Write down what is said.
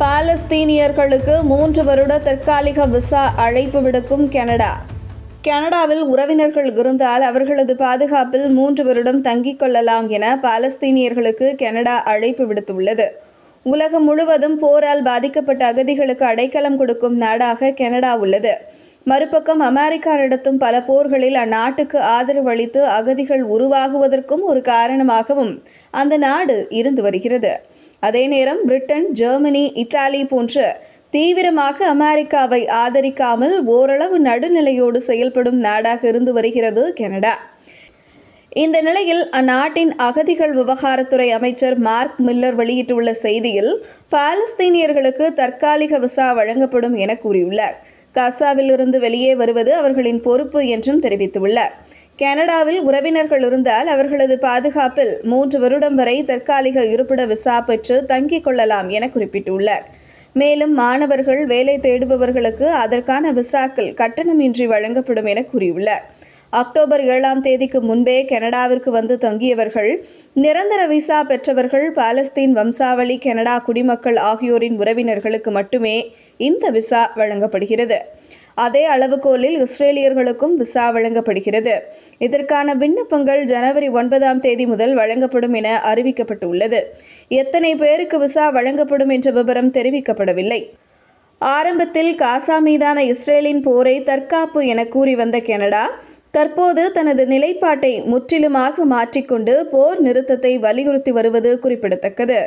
பாலஸ்தீனியர்களுக்கு மூன்று வருட தற்காலிக விசா அழைப்பு விடுக்கும் கனடா கனடாவில் உறவினர்கள் இருந்தால் அவர்களது பாதுகாப்பில் மூன்று வருடம் தங்கிக் கொள்ளலாம் என பாலஸ்தீனியர்களுக்கு கனடா அழைப்பு விடுத்துள்ளது உலகம் முழுவதும் போரால் பாதிக்கப்பட்ட அகதிகளுக்கு அடைக்கலம் கொடுக்கும் நாடாக கனடா உள்ளது மறுபக்கம் அமெரிக்கா நடத்தும் பல போர்களில் அந்நாட்டுக்கு ஆதரவு அளித்து அகதிகள் உருவாகுவதற்கும் ஒரு காரணமாகவும் அந்த நாடு இருந்து வருகிறது அதே நேரம் பிரிட்டன் ஜெர்மனி இத்தாலி போன்ற தீவிரமாக அமெரிக்காவை ஆதரிக்காமல் ஓரளவு நடுநிலையோடு செயல்படும் நாடாக இருந்து வருகிறது கனடா இந்த நிலையில் அந்நாட்டின் அகதிகள் விவகாரத்துறை அமைச்சர் மார்க் மில்லர் வெளியிட்டுள்ள செய்தியில் பாலஸ்தீனியர்களுக்கு தற்காலிக விசா வழங்கப்படும் என கூறியுள்ளார் காசாவிலிருந்து வெளியே வருவது அவர்களின் பொறுப்பு என்றும் தெரிவித்துள்ளார் கனடாவில் உறவினர்கள் இருந்தால் அவர்களது பாதுகாப்பில் மூன்று வருடம் வரை தற்காலிக இருப்பிட விசா பெற்று தங்கிக் கொள்ளலாம் என குறிப்பிட்டுள்ளார் மேலும் மாணவர்கள் வேலை தேடுபவர்களுக்கு அதற்கான விசாக்கள் கட்டணமின்றி வழங்கப்படும் என கூறியுள்ளார் அக்டோபர் ஏழாம் தேதிக்கு முன்பே கனடாவிற்கு வந்து தங்கியவர்கள் நிரந்தர விசா பெற்றவர்கள் பாலஸ்தீன் வம்சாவளி கனடா குடிமக்கள் ஆகியோரின் உறவினர்களுக்கு மட்டுமே இந்த விசா வழங்கப்படுகிறது அதே அளவுகோலில் இஸ்ரேலியர்களுக்கும் விசா வழங்கப்படுகிறது இதற்கான விண்ணப்பங்கள் ஜனவரி ஒன்பதாம் தேதி முதல் வழங்கப்படும் என அறிவிக்கப்பட்டுள்ளது எத்தனை பேருக்கு விசா வழங்கப்படும் என்ற விவரம் தெரிவிக்கப்படவில்லை ஆரம்பத்தில் காசா மீதான இஸ்ரேலின் போரை தற்காப்பு என கூறி வந்த கனடா தற்போது தனது நிலைப்பாட்டை முற்றிலுமாக மாற்றிக்கொண்டு போர் நிறுத்தத்தை வலியுறுத்தி வருவது குறிப்பிடத்தக்கது